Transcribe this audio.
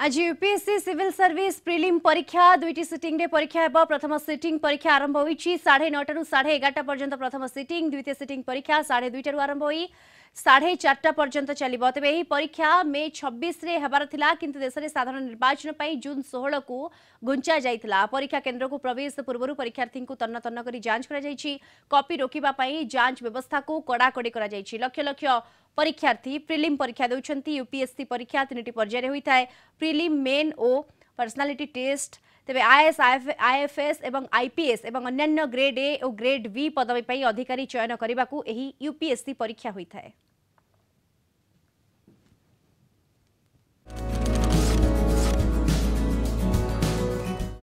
आज UPSC civil service prelim परीक्षा दुईट seating परीक्षा हे प्रथम सीटिंग परीक्षा आरंभ हो साढ़े नौटू साढ़े एगारटा पर्यटन प्रथम सीटिंग द्वितीय सीटिंग परीक्षा साढ़े दुईटू आरंभ हो साढ़े चारटा पर्यटन चलो तेज यह परीक्षा मे था कि देश में साधारण निर्वाचन जून षोह को घुंचा जाता परीक्षा केन्द्र को प्रवेश पूर्व परीक्षार्थी तन्न तन्न कर जांच करपि रोकवाई जांच व्यवस्था को कड़ाकड़ी लक्ष लक्ष परीक्षार्थी प्रिलिम परीक्षा देपीएससी परीक्षा तीन पर्यायर होता है प्रिलिम मेन और पर्सनालीटी टेस्ट तेज आईएस आईएफएस एवं आईपीएस एवं अन्य ग्रेड ए और ग्रेड वि पदवीप अधिकारी चयन करने को यूपीएससी परीक्षा होता है